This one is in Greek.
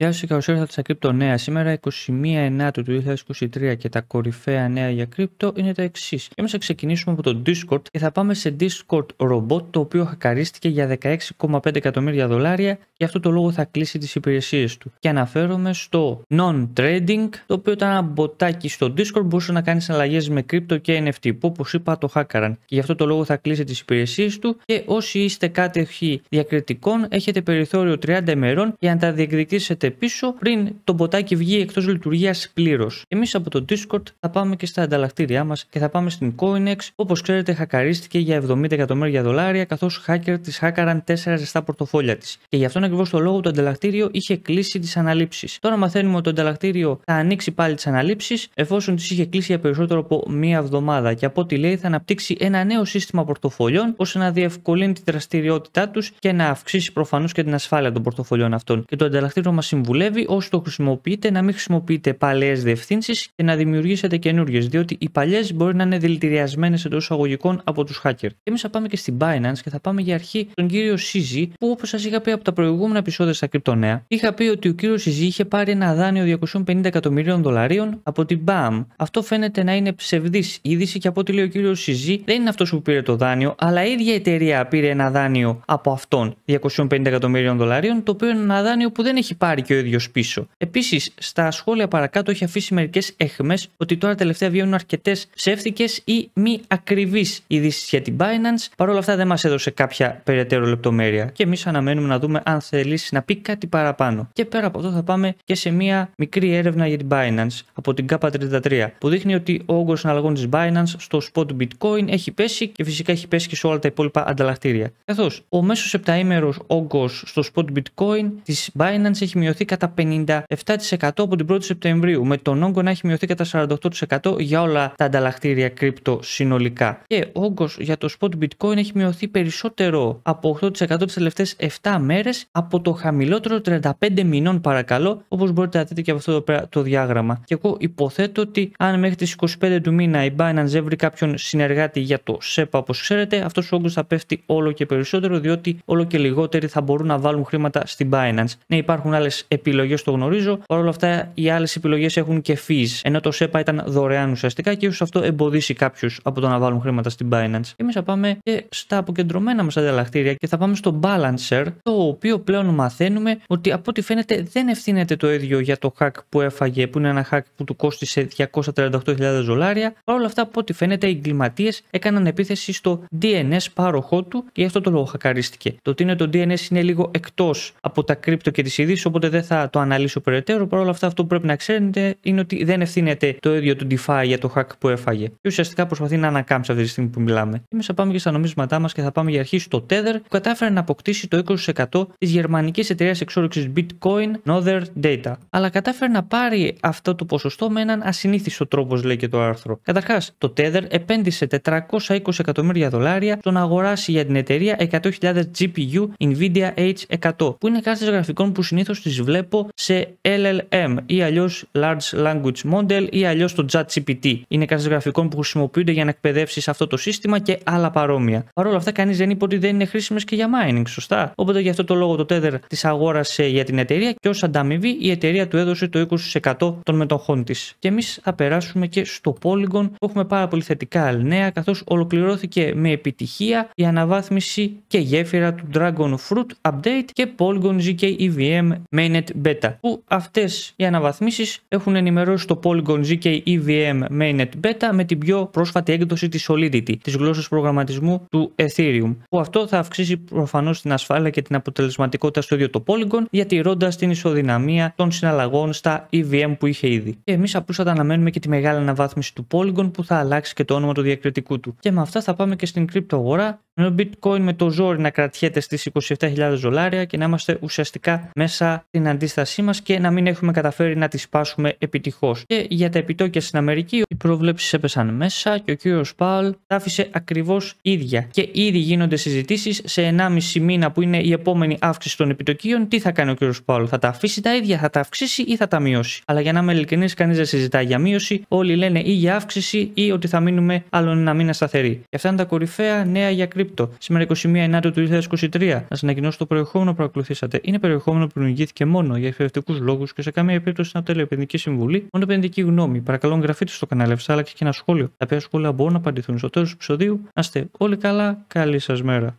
Γεια σας και ήρθατε στα Crypto Νέα. Σήμερα 21 του 2023 και τα κορυφαία νέα για κρύπτο είναι τα εξής. Και εμείς θα ξεκινήσουμε από το Discord και θα πάμε σε Discord Robot το οποίο χακαρίστηκε για 16,5 εκατομμύρια δολάρια και αυτό το λόγο θα κλείσει τις υπηρεσίες του. Και αναφέρομαι στο non-trading το οποίο ήταν ένα μποτάκι στο Discord μπορούσε να κάνεις αλλαγές με κρύπτο και NFT που όπως είπα το χάκαραν. Και γι' αυτό το λόγο θα κλείσει τις υπηρεσίες του και όσοι είστε κάτοχοι διακριτικών έχετε περιθώριο 30 ημερών για να τα διεκδικήσετε πίσω πριν το ποτάκι βγει εκτός λειτουργίας πλήρως. Εμείς από το Discord θα πάμε και στα ανταλλακτήριά μας και θα πάμε στην Coinex. Όπως ξέρετε, χακαρίστηκε για 70 εκατομμύρια δολάρια καθώς hacker τη χάκαραν 4 ζεστά πορτοφόλια της. Και γι' αυτόν ακριβώς το λόγο το ανταλλακτήριο είχε κλείσει τις αναλήψεις. Τώρα μαθαίνουμε ότι το ανταλλακτήριο θα ανοίξει πάλι τις αναλήψεις εφόσον τις είχε κλείσει για περισσότερο από μία εβδομάδα. Και από ό,τι λέει, θα αναπτύξει ένα νέο σύστημα πορτοφολιών ώστε να διευκολύνει τη δραστηριότητά τους και να αυξήσει προφανώς και την ασφάλεια των πορτοφολιών αυτών. Και το ανταλλακτήριο μας συμβουλεύει όσοι το χρησιμοποιείτε να μην χρησιμοποιείτε παλαιές διευθύνσεις και να δημιουργήσετε καινούριες, διότι οι παλιές μπορεί να είναι δηλητηριασμένες εντός εισαγωγικών από τους hacker. Εμείς θα πάμε και στην Binance και θα πάμε για αρχή τον κύριο CZ, που όπως σας είχα πει από τα προηγούμενα επεισόδια στα Κρυπτονέα, είχα πει ότι ο κύριος CZ είχε πάρει ένα δάνειο 250 εκατομμυρίων δολαρίων από την BAM. Αυτό φαίνεται να είναι ψευδής είδηση και από ό,τι λέει ο κύριος CZ δεν είναι αυτός που πήρε το δάνειο, αλλά η ίδια εταιρεία πήρε ένα δάνειο από αυτόν 250 εκατομμυρίων δολαρίων, το οποίο είναι ένα δάνειο που δεν έχει πάρει και ο ίδιος πίσω. Επίσης, στα σχόλια παρακάτω έχει αφήσει μερικές εχμές ότι τώρα τελευταία βγαίνουν αρκετές ψεύτικες ή μη ακριβείς ειδήσεις για την Binance. Παρ' όλα αυτά, δεν μας έδωσε κάποια περαιτέρω λεπτομέρεια. Και εμείς αναμένουμε να δούμε αν θέλει να πει κάτι παραπάνω. Και πέρα από αυτό, θα πάμε και σε μία μικρή έρευνα για την Binance από την K33 που δείχνει ότι ο όγκος συναλλαγών της Binance στο spot Bitcoin έχει πέσει και φυσικά έχει πέσει και σε όλα τα υπόλοιπα ανταλλακτήρια. Καθώς ο μέσος 7 όγκος στο spot Bitcoin της Binance έχει μειωθεί μειωθεί κατά 57% από την 1η Σεπτεμβρίου, με τον όγκο να έχει μειωθεί κατά 48% για όλα τα ανταλλακτήρια κρύπτο συνολικά. Και ο όγκος για το spot bitcoin έχει μειωθεί περισσότερο από 8% τις τελευταίες 7 μέρες από το χαμηλότερο 35 μηνών, παρακαλώ, όπως μπορείτε να δείτε και από αυτό εδώ πέρα το διάγραμμα. Και εγώ υποθέτω ότι αν μέχρι τις 25 του μήνα η Binance έβρει κάποιον συνεργάτη για το SEPA, όπως ξέρετε, αυτός ο όγκος θα πέφτει όλο και περισσότερο, διότι όλο και λιγότεροι θα μπορούν να βάλουν χρήματα στην Binance. Ναι, υπάρχουν άλλες επιλογές το γνωρίζω. Παρ' όλα αυτά, οι άλλες επιλογές έχουν και fees. Ενώ το SEPA ήταν δωρεάν ουσιαστικά και ίσως αυτό εμποδίσει κάποιους από το να βάλουν χρήματα στην Binance. Εμείς θα πάμε και στα αποκεντρωμένα μας ανταλλακτήρια και θα πάμε στο Balancer, το οποίο πλέον μαθαίνουμε ότι από ό,τι φαίνεται δεν ευθύνεται το ίδιο για το hack που έφαγε, που είναι ένα hack που του κόστησε 238.000 δολάρια. Παρ' όλα αυτά, από ό,τι φαίνεται, οι εγκληματίες έκαναν επίθεση στο DNS πάροχό του και αυτό το λόγο χακαρίστηκε. Το ότι είναι το DNS είναι λίγο εκτός από τα κρύπτο και τις ειδήσεις, οπότε δεν θα το αναλύσω περαιτέρω. Παρ' όλα αυτά, αυτό που πρέπει να ξέρετε είναι ότι δεν ευθύνεται το ίδιο του DeFi για το hack που έφαγε. Και ουσιαστικά προσπαθεί να ανακάμψει αυτή τη στιγμή που μιλάμε. Εμείς θα πάμε και στα νομίσματά μας και θα πάμε για αρχή στο Tether που κατάφερε να αποκτήσει το 20% της γερμανικής εταιρείας εξόρυξης Bitcoin Nother Data. Αλλά κατάφερε να πάρει αυτό το ποσοστό με έναν ασυνήθιστο τρόπο, λέει και το άρθρο. Καταρχάς, το Tether επένδυσε 420 εκατομμύρια δολάρια στο να αγοράσει για την εταιρεία 100.000 GPU Nvidia H100, που είναι κάρτες γραφικών που συνήθως τις βλέπω σε LLM ή αλλιώς Large Language Model ή αλλιώς το ChatGPT. Είναι κάτι γραφικών που χρησιμοποιούνται για να εκπαιδεύσεις αυτό το σύστημα και άλλα παρόμοια. Παρ' όλα αυτά, κανείς δεν είπε ότι δεν είναι χρήσιμες και για mining, σωστά. Οπότε γι' αυτό το λόγο το Tether τη αγόρασε για την εταιρεία και ως ανταμοιβή η εταιρεία του έδωσε το 20% των μετοχών της. Και εμείς θα περάσουμε και στο Polygon που έχουμε πάρα πολύ θετικά νέα, καθώς ολοκληρώθηκε με επιτυχία η αναβάθμιση και γέφυρα του Dragon Fruit Update και Polygon GK EVM Main Mainnet Beta που αυτές οι αναβαθμίσεις έχουν ενημερώσει το Polygon ZK EVM Mainnet Beta με την πιο πρόσφατη έκδοση της Solidity, της γλώσσας προγραμματισμού του Ethereum, που αυτό θα αυξήσει προφανώς την ασφάλεια και την αποτελεσματικότητα στο ίδιο το Polygon, διατηρώντας την ισοδυναμία των συναλλαγών στα EVM που είχε ήδη. Και εμείς απλούστατα αναμένουμε και τη μεγάλη αναβάθμιση του Polygon που θα αλλάξει και το όνομα του διακριτικού του. Και με αυτά θα πάμε και στην κρυπτογορά, με το bitcoin με το ζόρι να κρατιέται στις 27.000 δολάρια και να είμαστε ουσιαστικά μέσα στην την αντίστασή μας και να μην έχουμε καταφέρει να τη σπάσουμε επιτυχώς. Και για τα επιτόκια στην Αμερική, οι προβλέψεις έπεσαν μέσα και ο κύριος Πάλ τα άφησε ακριβώς ίδια. Και ήδη γίνονται συζητήσεις σε 1,5 μήνα που είναι η επόμενη αύξηση των επιτοκίων. Τι θα κάνει ο κύριος Πάλ, θα τα αφήσει τα ίδια, θα τα αυξήσει ή θα τα μειώσει. Αλλά για να είμαι ειλικρινής, κανείς δεν συζητάει για μείωση. Όλοι λένε ή για αύξηση ή ότι θα μείνουμε άλλον ένα μήνα σταθεροί. Και αυτά είναι τα κορυφαία νέα για κρύπτο. Σήμερα 21 Ιανουαρίου του 2023. Να σας ανακοινώσω το περιεχόμενο που ακολουθήσατε. Είναι περιεχόμενο που προηγήθηκε μόνο για εκπαιδευτικούς λόγους και σε καμία περίπτωση να τέλει επενδυτική συμβουλή, μόνο επενδυτική γνώμη. Παρακαλώ, εγγραφείτε στο κανάλι σας, αλλά και ένα σχόλιο. Τα οποία σχόλια μπορούν να απαντηθούν στο τέλος του επεισοδίου. Να είστε όλοι καλά, καλή σας μέρα.